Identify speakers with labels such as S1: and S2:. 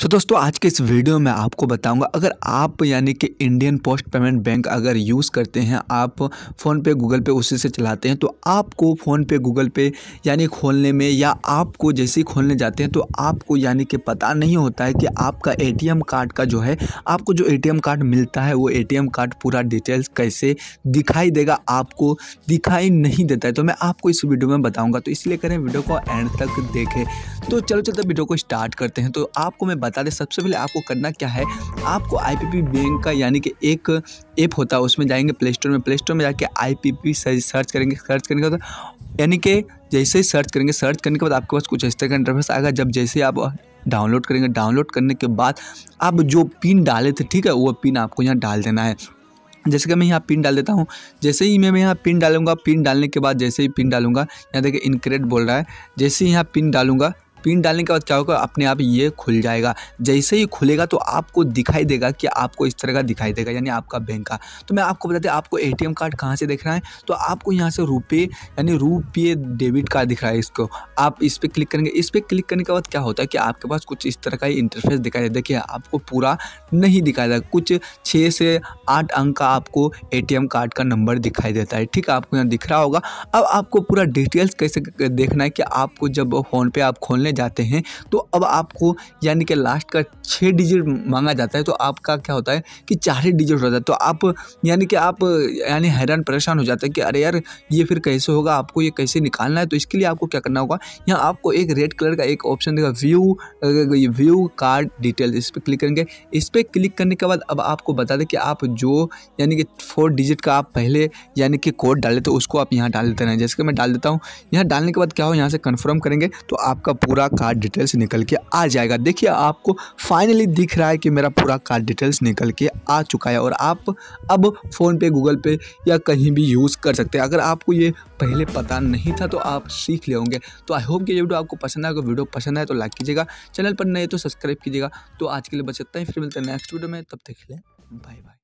S1: सो so, दोस्तों आज के इस वीडियो में आपको बताऊंगा अगर आप यानी कि इंडियन पोस्ट पेमेंट बैंक अगर यूज़ करते हैं आप फ़ोन पे गूगल पे उसी से चलाते हैं तो आपको फ़ोन पे गूगल पे यानी खोलने में या आपको जैसे ही खोलने जाते हैं तो आपको यानी कि पता नहीं होता है कि आपका एटीएम कार्ड का जो है आपको जो ए कार्ड मिलता है वो ए कार्ड पूरा डिटेल्स कैसे दिखाई देगा आपको दिखाई नहीं देता है तो मैं आपको इस वीडियो में बताऊँगा तो इसलिए करें वीडियो को एंड तक देखें तो चलो चलते वीडियो को स्टार्ट करते हैं तो आपको मैं बता दें सबसे पहले आपको करना क्या है आपको आई पी बैंक का यानी कि एक ऐप होता है उसमें जाएंगे प्ले स्टोर में प्ले स्टोर में जाके आई सर्च करेंगे सर्च करने का यानी कि जैसे ही सर्च करेंगे सर्च करने के बाद आपके पास कुछ इस तरह का इंटरफेस आएगा जब जैसे आप डाउनलोड करेंगे डाउनलोड करने के बाद आप जो पिन डाले थे ठीक है वो पिन आपको यहाँ डाल देना है जैसे कि मैं यहाँ पिन डाल देता हूँ जैसे ही मैं यहाँ पिन डालूंगा पिन डालने के बाद जैसे ही पिन डालूंगा यहाँ देखिए इनक्रेट बोल रहा है जैसे ही यहाँ पिन डालूंगा पिन डालने के बाद क्या होगा अपने आप ये खुल जाएगा जैसे ही खुलेगा तो आपको दिखाई देगा कि आपको इस तरह का दिखाई देगा यानी आपका बैंक का तो मैं आपको बताते आपको ए कार्ड कहाँ से रहा है तो आपको यहाँ से रुपये यानी रुपये डेबिट कार्ड दिख रहा है इसको आप इस पर क्लिक करेंगे इस पर क्लिक करने के बाद क्या होता है कि आपके पास कुछ इस तरह का ही इंटरफेस दिखाई देखिए आपको पूरा नहीं दिखाई देगा कुछ छः से आठ अंक का आपको एटीएम कार्ड का नंबर दिखाई देता है ठीक है आपको यहाँ दिख रहा होगा अब आपको पूरा डिटेल्स कैसे देखना है कि आपको जब फ़ोन पे आप खोलने जाते हैं तो अब आपको यानी कि लास्ट का छः डिजिट मांगा जाता है तो आपका क्या होता है कि चार ही डिजिट होता है तो आप यानी कि आप यानी हैरान परेशान हो जाते हैं कि अरे यार ये फिर कैसे होगा आपको ये कैसे निकालना है तो इसके लिए आपको क्या करना होगा यहाँ आपको एक रेड कलर का एक ऑप्शन देगा व्यू व्यू कार्ड डिटेल इस पर क्लिक करेंगे इस पर क्लिक करने के बाद अब आपको बता दें कि आप जो यानी कि फोर डिजिट का आप पहले यानी कि कोड डाले तो उसको आप यहाँ डाल देते रहें जैसे कि मैं डाल देता हूँ यहाँ डालने के बाद क्या हो यहाँ से कन्फर्म करेंगे तो आपका पूरा कार्ड डिटेल्स निकल के आ जाएगा देखिए आपको फाइनली दिख रहा है कि मेरा पूरा कार्ड डिटेल्स निकल के आ चुका है और आप अब फ़ोनपे गूगल पे या कहीं भी यूज़ कर सकते हैं अगर आपको ये पहले पता नहीं था तो आप सीख ले होंगे तो आई होप कि ये वीडियो आपको पसंद आएगा वीडियो पसंद आए तो लाइक कीजिएगा चैनल पर नए तो सब्सक्राइब कीजिएगा तो आज के लिए बस इतना ही फिर मिलते हैं नेक्स्ट वीडियो में तब तक के लिए बाय बाय